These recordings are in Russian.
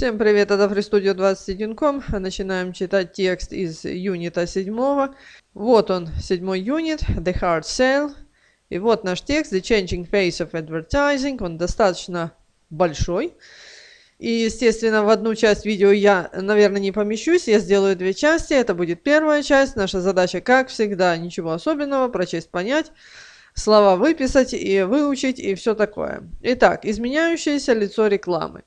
Всем привет, это FreeStudio 21.com. Начинаем читать текст из юнита 7. Вот он, 7 юнит, The Hard Sell. И вот наш текст, The Changing Face of Advertising. Он достаточно большой. И, естественно, в одну часть видео я, наверное, не помещусь. Я сделаю две части. Это будет первая часть. Наша задача, как всегда, ничего особенного, прочесть, понять слова выписать и выучить и все такое. Итак, изменяющееся лицо рекламы.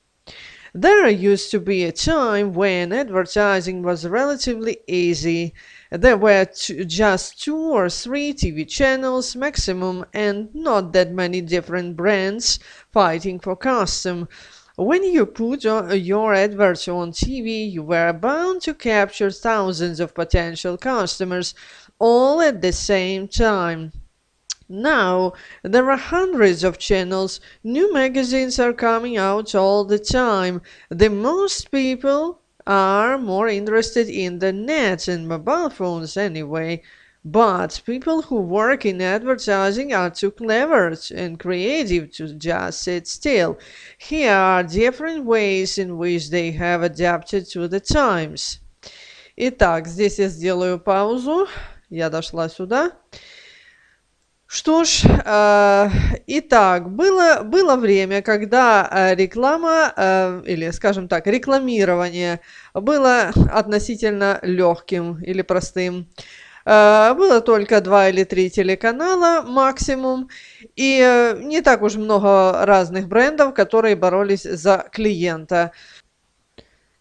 There used to be a time when advertising was relatively easy. There were just two or three TV channels maximum and not that many different brands fighting for custom. When you put your advert on TV, you were bound to capture thousands of potential customers all at the same time. Now there are hundreds of channels, new magazines are coming out all the time. The most people are more interested in the net and mobile phones anyway. But people who work in advertising are too clever and creative to just sit still. Here are different ways in which they have adapted to the times. Итак, здесь я сделаю паузу. Я дошла сюда. Что ж, э, итак, было, было время, когда э, реклама, э, или, скажем так, рекламирование было относительно легким или простым. Э, было только два или три телеканала максимум, и э, не так уж много разных брендов, которые боролись за клиента.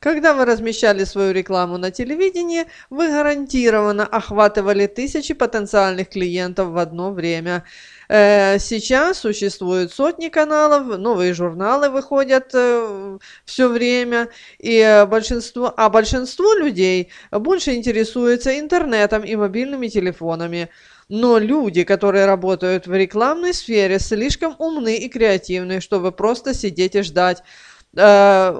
Когда вы размещали свою рекламу на телевидении, вы гарантированно охватывали тысячи потенциальных клиентов в одно время. Э, сейчас существуют сотни каналов, новые журналы выходят э, все время, и большинство, а большинство людей больше интересуется интернетом и мобильными телефонами. Но люди, которые работают в рекламной сфере, слишком умны и креативны, чтобы просто сидеть и ждать. Э,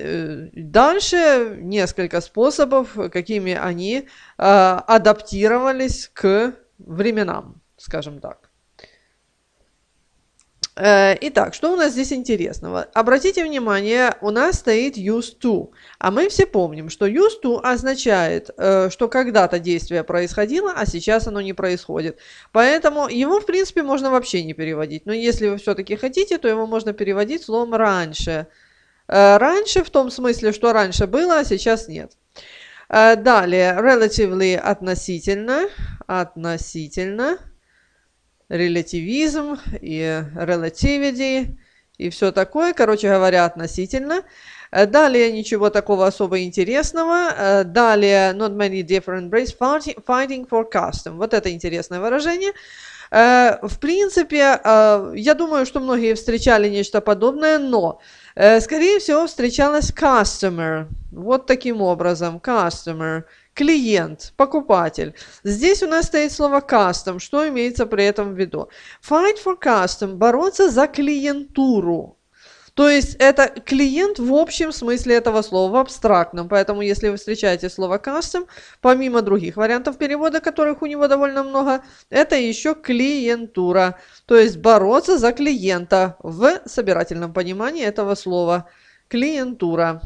э, дальше несколько способов, какими они э, адаптировались к временам, скажем так. Итак, что у нас здесь интересного? Обратите внимание, у нас стоит used to, а мы все помним, что used to означает, что когда-то действие происходило, а сейчас оно не происходит. Поэтому его, в принципе, можно вообще не переводить. Но если вы все-таки хотите, то его можно переводить словом «раньше», Э, раньше, в том смысле, что раньше было, а сейчас нет. Э, далее, relatively относительно, относительно, релятивизм и relativity и все такое, короче говоря, относительно. Э, далее ничего такого особо интересного. Далее not many different breeds fighting for custom. Вот это интересное выражение. В принципе, я думаю, что многие встречали нечто подобное, но Э, скорее всего, встречалась customer. Вот таким образом, customer, клиент, покупатель. Здесь у нас стоит слово custom. Что имеется при этом в виду? Fight for custom – бороться за клиентуру. То есть это клиент в общем смысле этого слова, в абстрактном. Поэтому если вы встречаете слово custom, помимо других вариантов перевода, которых у него довольно много, это еще клиентура. То есть бороться за клиента в собирательном понимании этого слова. Клиентура.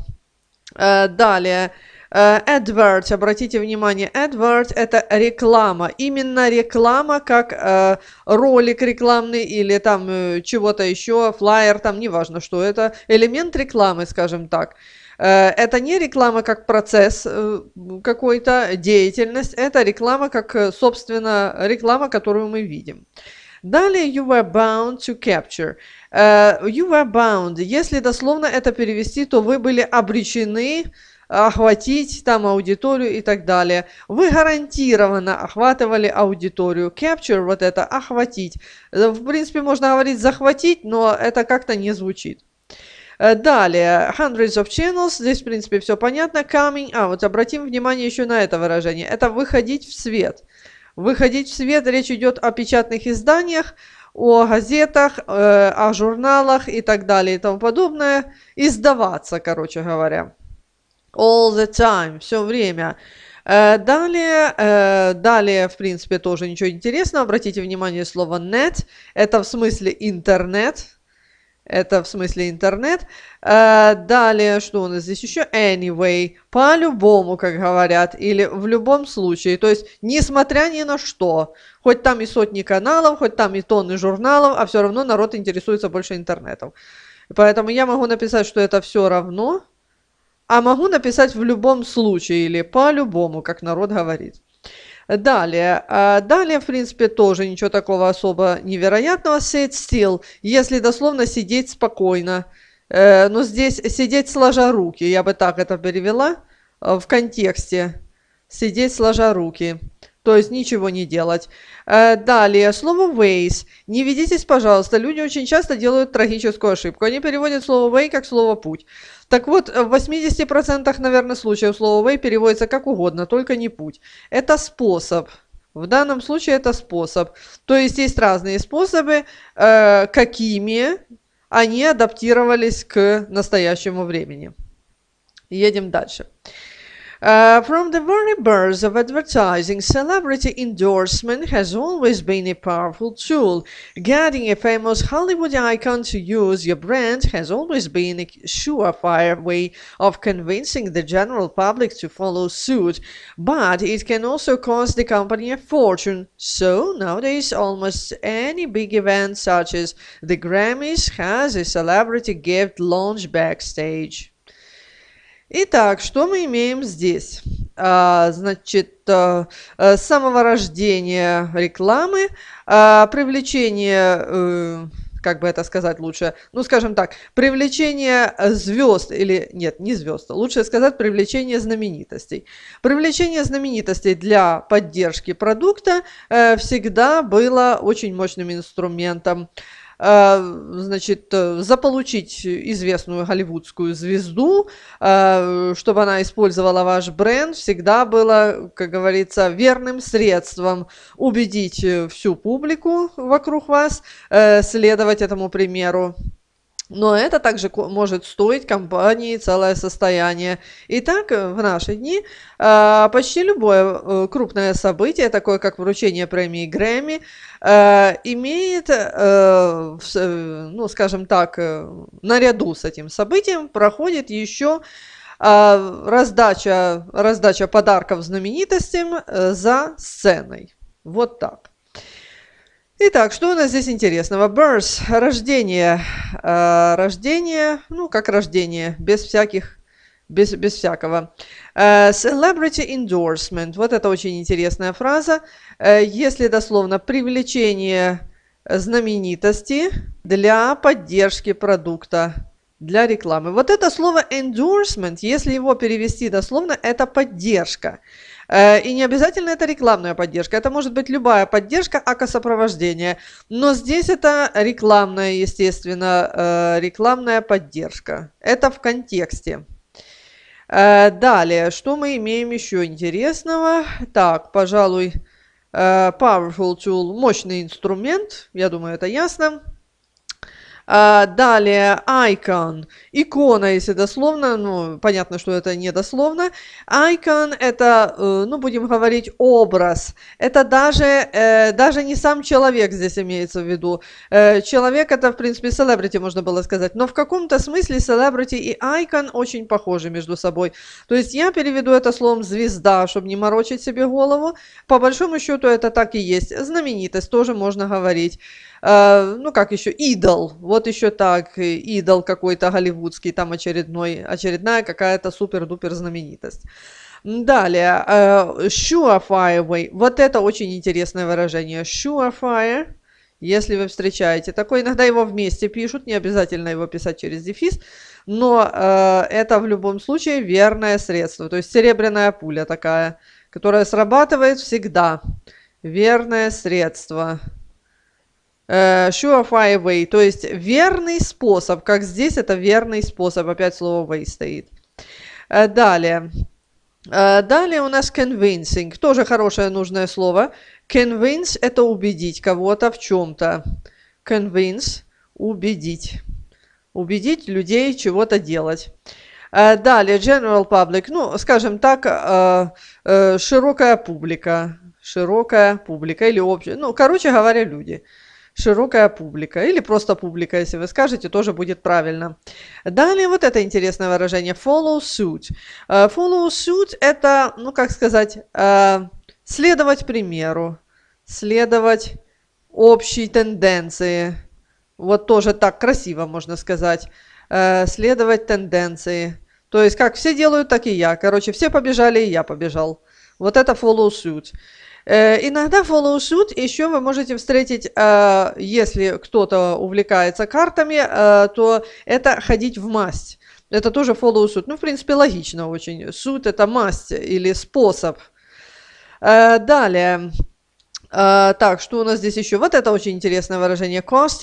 Э, далее. AdWords, э, обратите внимание, AdWords – это реклама. Именно реклама, как э, ролик рекламный или там э, чего-то еще, флайер, там неважно, что это. Элемент рекламы, скажем так. Это не реклама как процесс какой-то, деятельность. Это реклама как, собственно, реклама, которую мы видим. Далее you were bound to capture. you were bound. Если дословно это перевести, то вы были обречены охватить там аудиторию и так далее. Вы гарантированно охватывали аудиторию. Capture вот это охватить. Э, в принципе, можно говорить захватить, но это как-то не звучит. Э, далее, hundreds of channels, здесь, в принципе, все понятно. Coming, а, вот обратим внимание еще на это выражение. Это выходить в свет. Выходить в свет, речь идет о печатных изданиях, о газетах, э, о журналах и так далее и тому подобное. Издаваться, короче говоря. All the time, все время. Э, далее, э, далее, в принципе, тоже ничего интересного. Обратите внимание, слово net – это в смысле интернет. Это в смысле интернет. Э, далее, что у нас здесь еще? Anyway, по-любому, как говорят, или в любом случае. То есть, несмотря ни на что. Хоть там и сотни каналов, хоть там и тонны журналов, а все равно народ интересуется больше интернетом. Поэтому я могу написать, что это все равно а могу написать в любом случае или по-любому, как народ говорит. Далее, а далее, в принципе, тоже ничего такого особо невероятного. Sit still, если дословно сидеть спокойно. Э, но здесь сидеть сложа руки, я бы так это перевела э, в контексте. Сидеть сложа руки то есть ничего не делать. Э, далее, слово ways. Не ведитесь, пожалуйста. Люди очень часто делают трагическую ошибку. Они переводят слово way как слово путь. Так вот, э, в 80% наверное случаев слово way переводится как угодно, только не путь. Это способ. В данном случае это способ. То есть есть разные способы, э, какими они адаптировались к настоящему времени. Едем дальше. Дальше. Uh, from the very birth of advertising, celebrity endorsement has always been a powerful tool. Getting a famous Hollywood icon to use your brand has always been a surefire way of convincing the general public to follow suit, but it can also cost the company a fortune. So nowadays, almost any big event, such as the Grammys, has a celebrity gift launch backstage. Итак, что мы имеем здесь? А, значит, э, э, с самого рождения рекламы, а, привлечение э, как бы это сказать лучше, ну, скажем так, привлечение звезд, или нет, не звезд, а лучше сказать привлечение знаменитостей. Привлечение знаменитостей для поддержки продукта всегда было очень мощным инструментом Э, значит, э, заполучить известную голливудскую звезду, э, чтобы она использовала ваш бренд, всегда было, как говорится, верным средством убедить всю публику вокруг вас следовать этому примеру. Но это также может стоить компании целое состояние. Итак, э, в наши дни а, почти любое э, крупное событие, такое как вручение премии Грэмми, э, имеет, ну скажем так, наряду с этим событием проходит еще а, раздача, раздача подарков знаменитостям за сценой. Вот так. Итак, что у нас здесь интересного? Birth, рождение. Э, рождение, ну как рождение, без всяких без, без всякого. Э, celebrity endorsement. Вот это очень интересная фраза. Э, если дословно, привлечение знаменитости для поддержки продукта, для рекламы. Вот это слово endorsement, если его перевести дословно, это поддержка. Э, и не обязательно это рекламная поддержка, это может быть любая поддержка акосопровождения. Но здесь это рекламная, естественно, э, рекламная поддержка. Это в контексте. Э, далее, что мы имеем еще интересного? Так, пожалуй, powerful tool, мощный инструмент, я думаю, это ясно. А, далее icon, икона, если дословно, ну, понятно, что это не дословно. Icon – это, э, ну, будем говорить, образ. Это даже, э, даже не сам человек здесь имеется в виду. Э, человек – это, в принципе, celebrity, можно было сказать. Но в каком-то смысле celebrity и icon очень похожи между собой. То есть я переведу это словом «звезда», чтобы не морочить себе голову. По большому счету это так и есть. Знаменитость тоже можно говорить. Э, ну как еще, идол, вот еще так, э, идол какой-то голливудский, там очередной, очередная какая-то супер-дупер знаменитость. Далее, э, surefire вот это очень интересное выражение, surefire, если вы встречаете такое. Иногда его вместе пишут, не обязательно его писать через дефис, но э, это в любом случае верное средство, то есть серебряная пуля такая, которая срабатывает всегда. Верное средство. Э, surefire way, то есть верный способ, как здесь это верный способ, опять слово way стоит. Э, далее. Э, далее у нас convincing, тоже хорошее нужное слово. Convince – это убедить кого-то в чем-то. Convince – убедить. Убедить людей чего-то делать. Далее, general public, ну, скажем так, широкая публика, широкая публика или общая, ну, короче говоря, люди широкая публика или просто публика, если вы скажете, тоже будет правильно. Далее вот это интересное выражение follow suit. Э, follow suit это, ну как сказать, э, следовать примеру, следовать общей тенденции. Вот тоже так красиво можно сказать. Э, следовать тенденции. То есть как все делают, так и я. Короче, все побежали, и я побежал. Вот это follow suit. Э, иногда follow-shoot еще вы можете встретить, э, если кто-то увлекается картами, э, то это ходить в масть. Это тоже follow-suit. Ну, в принципе, логично очень. Suit – это масть или способ. Далее. так, что у нас здесь еще? Вот это очень интересное выражение. Cost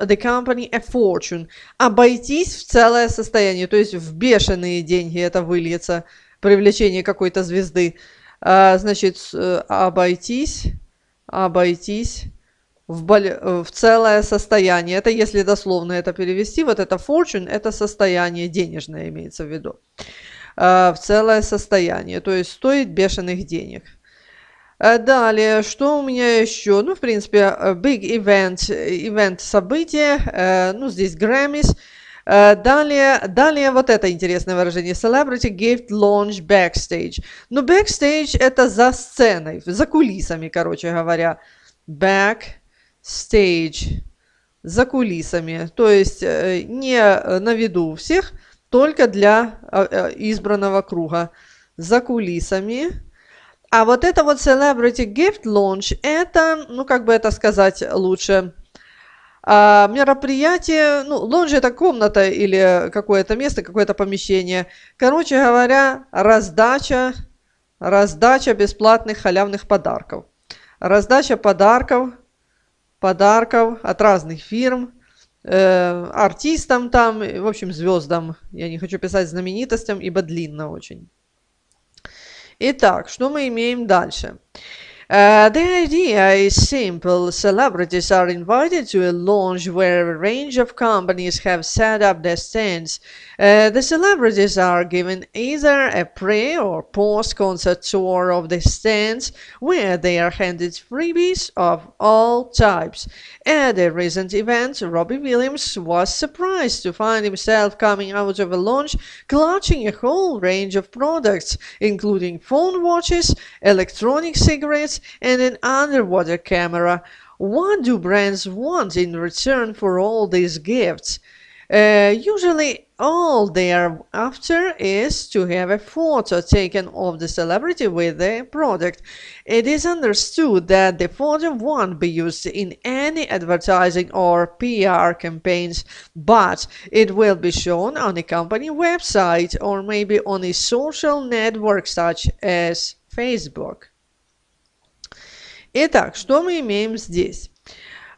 the company a fortune. Обойтись в целое состояние, то есть в бешеные деньги это выльется, привлечение какой-то звезды. А, значит, э, обойтись, обойтись в, э, в целое состояние. Это если дословно это перевести, вот это fortune, это состояние денежное имеется в виду. А, в целое состояние, то есть стоит бешеных денег. А далее, что у меня еще? Ну, в принципе, э, big event, event событие, ну, здесь Grammys – Э, далее, далее вот это интересное выражение. Celebrity gift launch backstage. Ну, backstage это за сценой, за кулисами, короче говоря. Backstage. За кулисами. То есть э, не на виду у всех, только для э, избранного круга. За кулисами. А вот это вот Celebrity Gift Launch, это, ну как бы это сказать лучше, а мероприятие, ну, лонж это комната или какое-то место, какое-то помещение. Короче говоря, раздача, раздача бесплатных халявных подарков. Раздача подарков, подарков от разных фирм, э, артистам там, в общем, звездам. Я не хочу писать знаменитостям, ибо длинно очень. Итак, что мы имеем дальше? Дальше. Uh, the idea is simple. Celebrities are invited to a launch where a range of companies have set up their stands. Uh, the celebrities are given either a pre or post concert tour of the stands where they are handed freebies of all types. At a recent event, Robbie Williams was surprised to find himself coming out of a launch clutching a whole range of products, including phone watches, electronic cigarettes, and an underwater camera. What do brands want in return for all these gifts? Uh, usually all they are after is to have a photo taken of the celebrity with the product. It is understood that the photo won't be used in any advertising or PR campaigns, but it will be shown on a company website or maybe on a social network such as Facebook. Итак, что мы имеем здесь?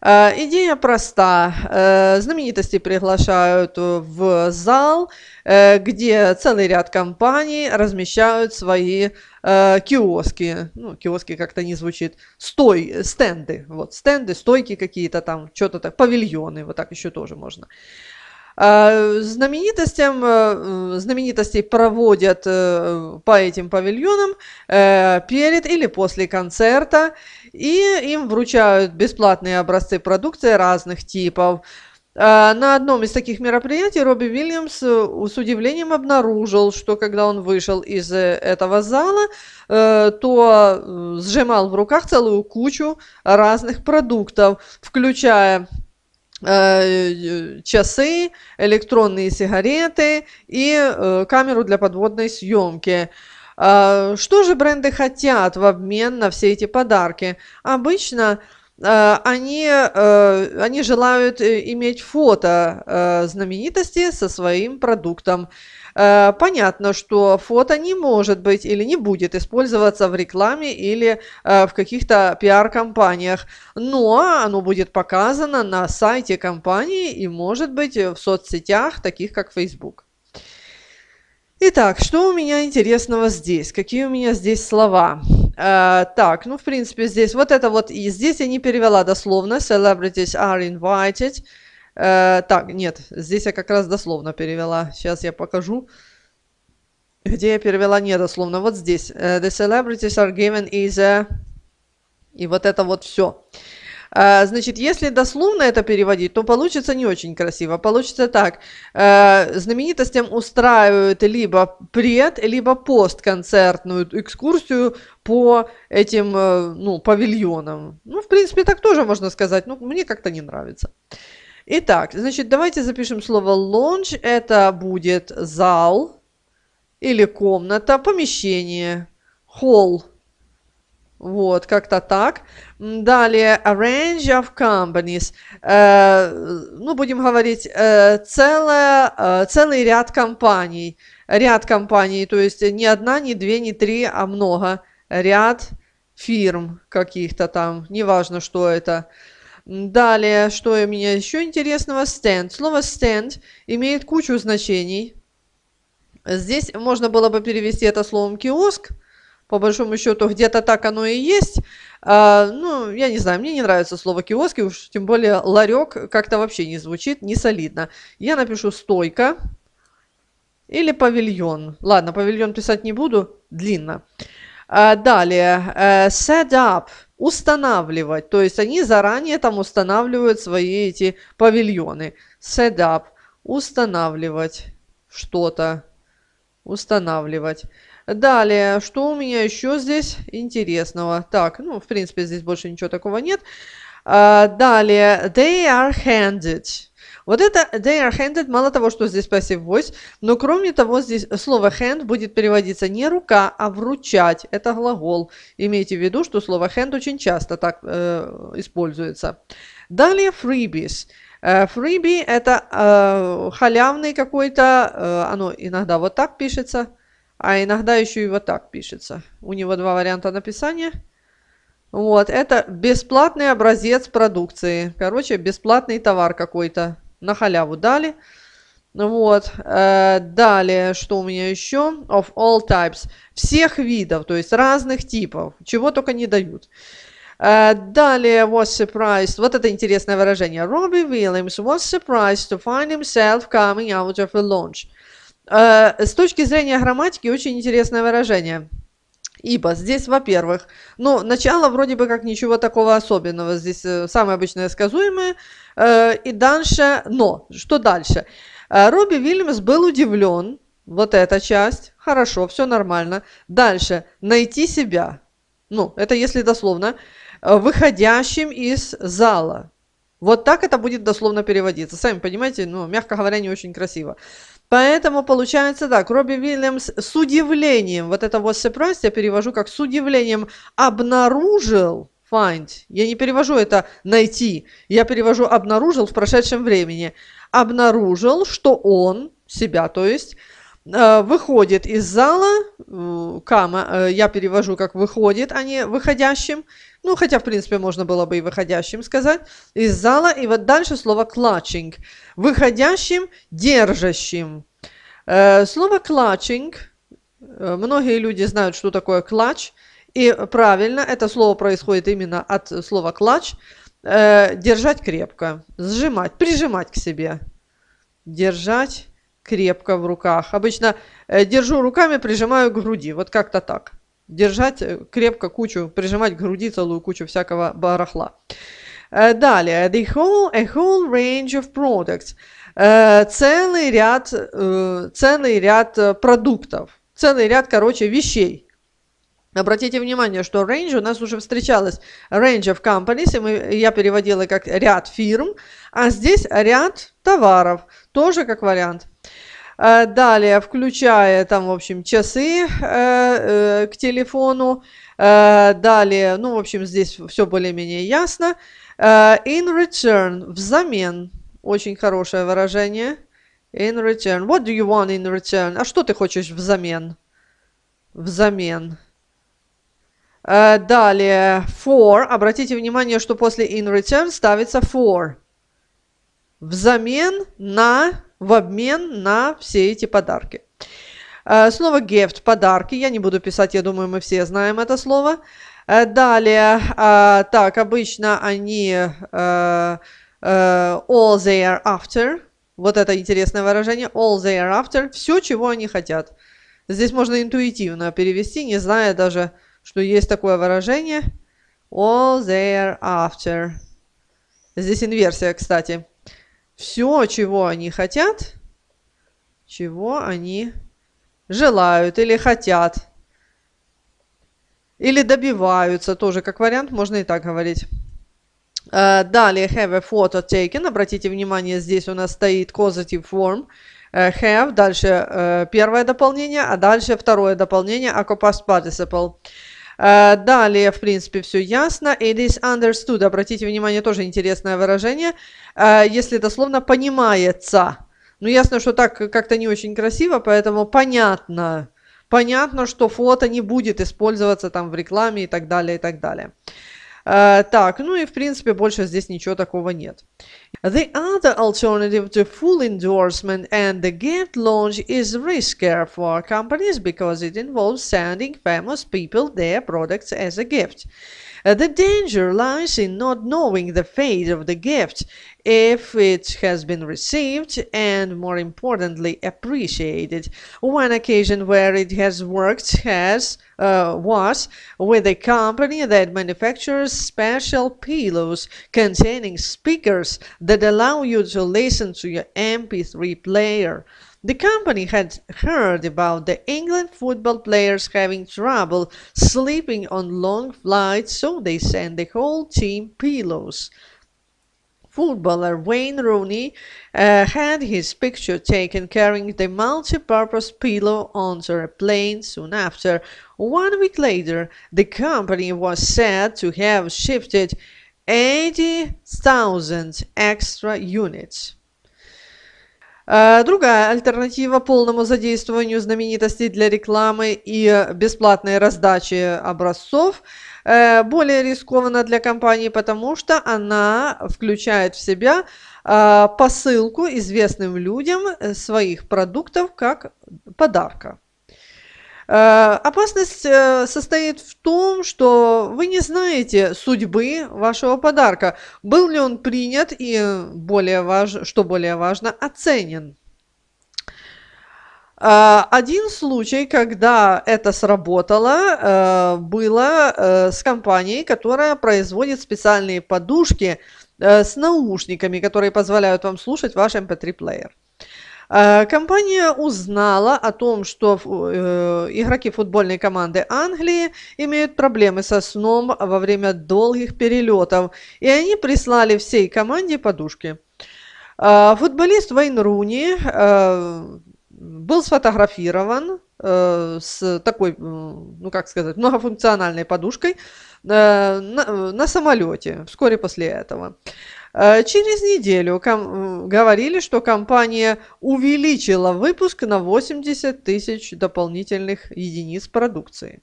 Э, идея проста. Э, знаменитости приглашают в зал, э, где целый ряд компаний размещают свои киоски. Ну, киоски как-то не звучит. Стой, стенды. Вот стенды, стойки какие-то там, что-то так, павильоны, вот так еще тоже можно. А, знаменитостям, э, знаменитостей проводят э, по этим павильонам э, перед или после концерта, и им вручают бесплатные образцы продукции разных типов. А, на одном из таких мероприятий Робби Уильямс с удивлением обнаружил, что когда он вышел из этого зала, то сжимал в руках целую кучу разных продуктов, включая часы, электронные сигареты и камеру для подводной съемки. Что же бренды хотят в обмен на все эти подарки? Обычно э, они, э, они желают э, иметь фото знаменитости со своим продуктом. Э, понятно, что фото не может быть или не будет использоваться в рекламе или э, в каких-то пиар-компаниях, но оно будет показано на сайте компании и может быть в соцсетях, таких как Facebook. Итак, что у меня интересного здесь? Какие у меня здесь слова? Э, так, ну, в принципе, здесь вот это вот, и здесь я не перевела дословно. Celebrities are invited. Э, так, нет, здесь я как раз дословно перевела. Сейчас я покажу. Где я перевела недословно? Вот здесь. Э, the celebrities are given is a... И вот это вот все. Э, значит, если дословно это переводить, то получится не очень красиво. Получится так. Знаменитостям устраивают либо пред, либо постконцертную экскурсию по этим ну, павильонам. Ну, в принципе, так тоже можно сказать, Ну, мне как-то не нравится. Итак, значит, давайте запишем слово лонж. Это будет зал или комната, помещение, холл. Вот, как-то так. Далее, a range of companies. Э, ну, будем говорить, э, целое, э, целый ряд компаний. Ряд компаний, то есть не одна, не две, не три, а много. Ряд фирм каких-то там, неважно, что это. Э, Далее, что у меня еще интересного? Stand. Слово stand имеет кучу значений. Здесь можно было бы перевести это словом киоск. По большому счету, где-то так оно и есть. А, ну, я не знаю, мне не нравится слово киоски, уж тем более ларек как-то вообще не звучит, не солидно. Я напишу стойка или павильон. Ладно, павильон писать не буду, Длинно. Э, далее, э, set up, устанавливать, то есть они заранее там устанавливают свои эти павильоны. Set up, устанавливать что-то, устанавливать. Далее, что у меня еще здесь интересного? Так, ну, в принципе, здесь больше ничего такого нет. Э, далее, they are handed. Вот это they are handed, мало того, что здесь passive voice, но кроме того, здесь слово hand будет переводиться не рука, а вручать. Это глагол. Имейте в виду, что слово hand очень часто так э, используется. Далее freebies. Э, freebie – это э, халявный какой-то, э, оно иногда вот так пишется, а иногда еще и вот так пишется. У него два варианта написания. Вот, это бесплатный образец продукции. Короче, бесплатный товар какой-то на халяву дали. Вот. Э, Далее, что у меня еще? Of all types. Всех видов, то есть разных типов. Чего только не дают. Э, Далее, was surprised. Вот это интересное выражение. Robbie Williams was surprised to find himself coming out of a launch. Э, с точки зрения грамматики, очень интересное выражение. Ибо здесь, во-первых, ну, начало вроде бы как ничего такого особенного. Здесь э, самое обычное сказуемое. Э, и дальше, но, что дальше? Э, Робби Вильямс был удивлен. Вот эта часть. Хорошо, все нормально. Дальше. Найти себя. Ну, это если дословно. Э, выходящим из зала. Вот так это будет дословно переводиться. Сами понимаете, ну, мягко говоря, не очень красиво. Поэтому получается так, Робби Уильямс с удивлением, вот это вот surprise я перевожу как с удивлением, обнаружил, find, я не перевожу это найти, я перевожу обнаружил в прошедшем времени, обнаружил, что он себя, то есть, Э, выходит из зала, кама, э, я перевожу как выходит, а не выходящим, ну, хотя, в принципе, можно было бы и выходящим сказать, из зала, и вот дальше слово clutching, выходящим, держащим. Э, слово clutching, многие люди знают, что такое clutch, и правильно, это слово происходит именно от слова clutch, держать крепко, сжимать, прижимать к себе, держать крепко в руках. Обычно э, держу руками, прижимаю к груди. Вот как-то так. Держать э, крепко кучу, прижимать к груди целую кучу всякого барахла. Э, далее. The whole, a whole range of products. Целый ряд, целый ряд продуктов. Целый ряд, короче, вещей. Обратите внимание, что range у нас уже встречалась Range of companies, и мы, я переводила как ряд фирм, а здесь ряд товаров, тоже как вариант. Э, далее, включая там, в общем, часы э, э, к телефону. Далее, ну, в общем, здесь все более-менее ясно. In return, взамен. Очень хорошее выражение. In return. What do you want in return? А что ты хочешь взамен? Взамен. Далее, for. Обратите внимание, что после in return ставится for. Взамен на в обмен на все эти подарки. Э, снова gift, подарки. Я не буду писать, я думаю, мы все знаем это слово. Э, далее, э, так, обычно они all they are after. Вот это интересное выражение. All they are after. Все, чего они хотят. Здесь можно интуитивно перевести, не зная даже, что есть такое выражение. All they are after. Здесь инверсия, кстати все, чего они хотят, чего они желают или хотят, или добиваются, тоже как вариант, можно и так говорить. Э, далее have a photo taken. Обратите внимание, здесь у нас стоит causative form. Э, have. Дальше э, первое дополнение, а дальше второе дополнение. Occupied participle. Э, далее, в принципе, все ясно. It is understood. Обратите внимание, тоже интересное выражение. Э, если дословно понимается. Ну, ясно, что так как-то не очень красиво, поэтому понятно. Понятно, что фото не будет использоваться там в рекламе и так далее, и так далее. Э, так, ну и в принципе больше здесь ничего такого нет. The other alternative to full endorsement and the gift launch is riskier for companies because it involves sending famous people their products as a gift. Uh, the danger lies in not knowing the fate of the gift, if it has been received, and more importantly, appreciated. One occasion where it has worked has uh, was with a company that manufactures special pillows containing speakers that allow you to listen to your MP3 player. The company had heard about the England football players having trouble sleeping on long flights, so they sent the whole team pillows. Footballer Wayne Rooney uh, had his picture taken carrying the multi-purpose pillow onto a plane soon after. One week later, the company was said to have shifted 80,000 extra units. Э, другая альтернатива полному задействованию знаменитостей для рекламы и бесплатной раздачи образцов э, более рискованно для компании, потому что она включает в себя э, посылку известным людям своих продуктов как подарка. Э, опасность э, состоит в том, что вы не знаете судьбы вашего подарка. Был ли он принят и, более важ... что более важно, оценен. Э, один случай, когда это сработало, было с компанией, которая производит специальные подушки с наушниками, которые позволяют вам слушать ваш MP3-плеер. Эм Э, компания узнала о том, что э, игроки футбольной команды Англии имеют проблемы со сном во время долгих перелетов, и они прислали всей команде подушки. Э, футболист Вейн Руни был сфотографирован с такой, ну как сказать, многофункциональной подушкой на, на самолете вскоре после этого. Э, через неделю говорили, что компания увеличила выпуск на 80 тысяч дополнительных единиц продукции.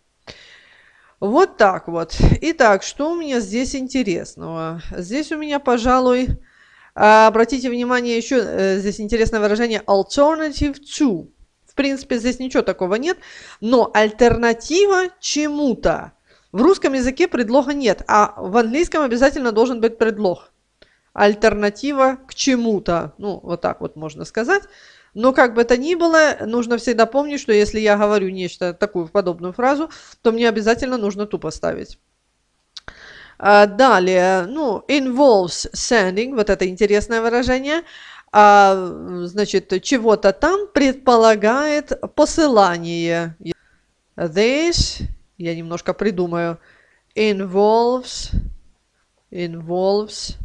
Вот так вот. Итак, что у меня здесь интересного? Здесь у меня, пожалуй, а, обратите внимание, еще э, здесь интересное выражение alternative to. В принципе, здесь ничего такого нет, но альтернатива чему-то. В русском языке предлога нет, а в английском обязательно должен быть предлог альтернатива к чему-то. Ну, вот так вот можно сказать. Но как бы это ни было, нужно всегда помнить, что если я говорю нечто, такую подобную фразу, то мне обязательно нужно ту поставить. А, далее, ну, involves sending, вот это интересное выражение, а, значит, чего-то там предполагает посылание. This, я немножко придумаю, involves, involves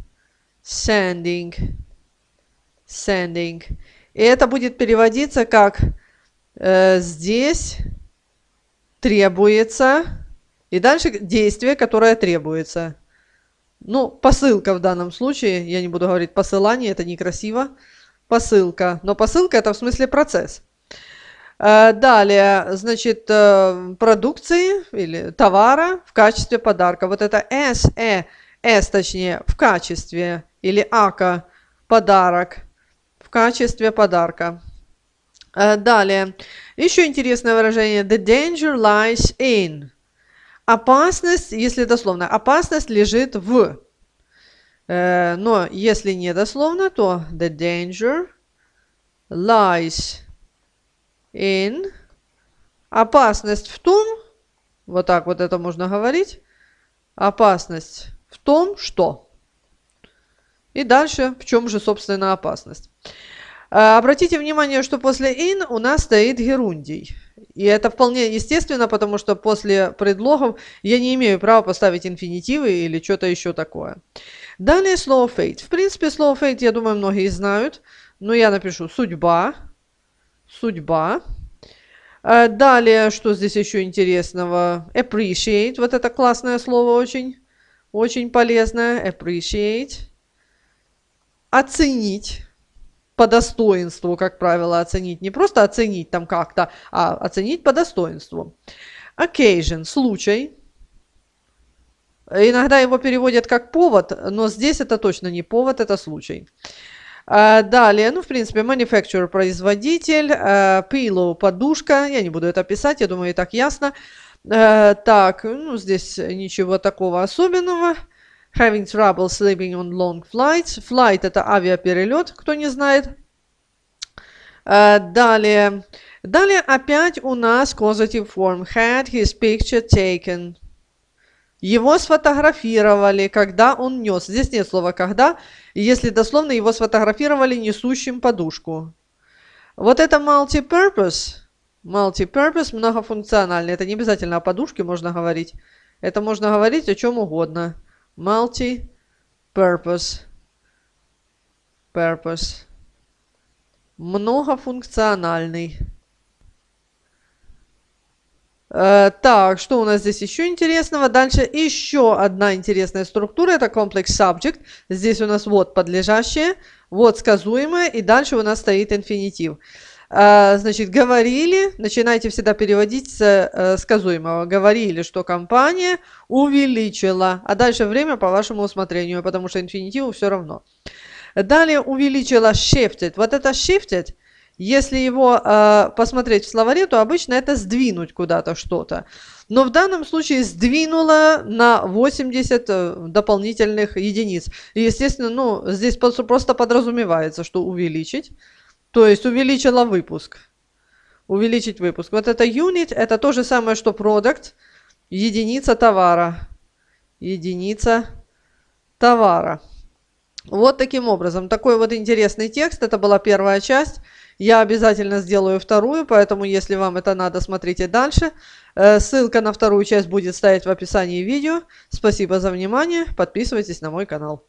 sending, sending. И это будет переводиться как э, здесь требуется, и дальше действие, которое требуется. Ну, посылка в данном случае, я не буду говорить посылание, это некрасиво. Посылка, но посылка это в смысле процесс. Э, далее, значит, э, продукции или товара в качестве подарка. Вот это S, E, S точнее, в качестве или ака подарок в качестве подарка. Э, далее. Еще интересное выражение. The danger lies in. Опасность, если дословно, опасность лежит в. Э, но если не дословно, то the danger lies in. Опасность в том, вот так вот это можно говорить, опасность в том, что. И дальше, в чем же, собственно, опасность. А, обратите внимание, что после in у нас стоит герундий. И это вполне естественно, потому что после предлогов я не имею права поставить инфинитивы или что-то еще такое. Далее слово fate. В принципе, слово fate, я думаю, многие знают. Но я напишу судьба. Судьба. А, далее, что здесь еще интересного? Appreciate. Вот это классное слово очень, очень полезное. Appreciate оценить по достоинству, как правило, оценить. Не просто оценить там как-то, а оценить по достоинству. Occasion – случай. Иногда его переводят как повод, но здесь это точно не повод, это случай. А, далее, ну, в принципе, manufacturer – производитель, а, pillow – подушка. Я не буду это писать, я думаю, и так ясно. А, так, ну, здесь ничего такого особенного having trouble sleeping on long flights. Flight – это авиаперелет, кто не знает. А, далее. Далее опять у нас causative form. Had his picture taken. Его сфотографировали, когда он нес. Здесь нет слова «когда», если дословно его сфотографировали несущим подушку. Вот это multi-purpose. Multi-purpose многофункциональный. Это не обязательно о подушке можно говорить. Это можно говорить о чем угодно multi purpose purpose многофункциональный э, так, что у нас здесь еще интересного? Дальше еще одна интересная структура. Это комплекс subject. Здесь у нас вот подлежащее, вот сказуемое, и дальше у нас стоит инфинитив. А, значит, говорили, начинайте всегда переводить с э, сказуемого, говорили, что компания увеличила, а дальше время по вашему усмотрению, потому что инфинитиву все равно. Далее увеличила shifted. Вот это shifted, если его э, посмотреть в словаре, то обычно это сдвинуть куда-то что-то. Но в данном случае сдвинула на 80 э, дополнительных единиц. И, естественно, ну, здесь просто подразумевается, что увеличить. То есть увеличила выпуск. Увеличить выпуск. Вот это unit, это то же самое, что product, единица товара. Единица товара. Вот таким образом. Такой вот интересный текст. Это была первая часть. Я обязательно сделаю вторую, поэтому если вам это надо, смотрите дальше. Э, ссылка на вторую часть будет стоять в описании видео. Спасибо за внимание. Подписывайтесь на мой канал.